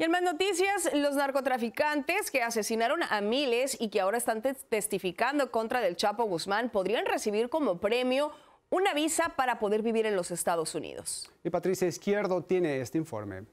Y en más noticias, los narcotraficantes que asesinaron a miles y que ahora están testificando contra del Chapo Guzmán podrían recibir como premio una visa para poder vivir en los Estados Unidos. Y Patricia Izquierdo tiene este informe.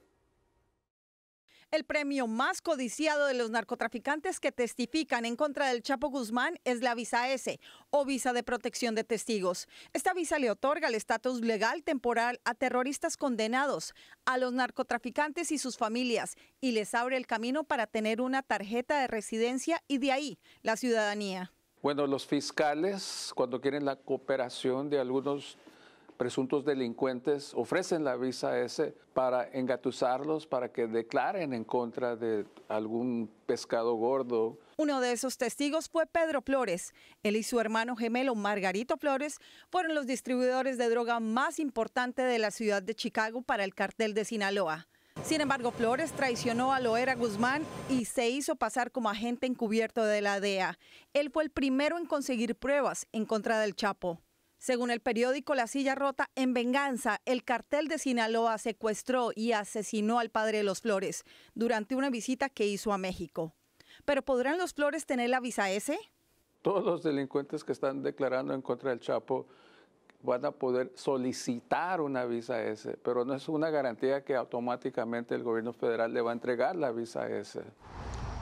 El premio más codiciado de los narcotraficantes que testifican en contra del Chapo Guzmán es la visa S o visa de protección de testigos. Esta visa le otorga el estatus legal temporal a terroristas condenados, a los narcotraficantes y sus familias y les abre el camino para tener una tarjeta de residencia y de ahí la ciudadanía. Bueno, los fiscales cuando quieren la cooperación de algunos presuntos delincuentes ofrecen la visa S para engatusarlos, para que declaren en contra de algún pescado gordo. Uno de esos testigos fue Pedro Flores. Él y su hermano gemelo Margarito Flores fueron los distribuidores de droga más importante de la ciudad de Chicago para el cartel de Sinaloa. Sin embargo, Flores traicionó a Loera Guzmán y se hizo pasar como agente encubierto de la DEA. Él fue el primero en conseguir pruebas en contra del Chapo. Según el periódico La Silla Rota, en venganza, el cartel de Sinaloa secuestró y asesinó al padre de los Flores durante una visita que hizo a México. ¿Pero podrán los Flores tener la visa S? Todos los delincuentes que están declarando en contra del Chapo van a poder solicitar una visa S, pero no es una garantía que automáticamente el gobierno federal le va a entregar la visa S.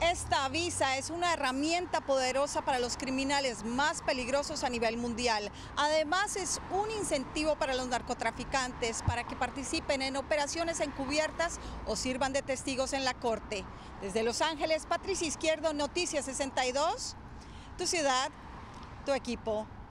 Esta visa es una herramienta poderosa para los criminales más peligrosos a nivel mundial. Además es un incentivo para los narcotraficantes para que participen en operaciones encubiertas o sirvan de testigos en la corte. Desde Los Ángeles, Patricia Izquierdo, Noticias 62, tu ciudad, tu equipo.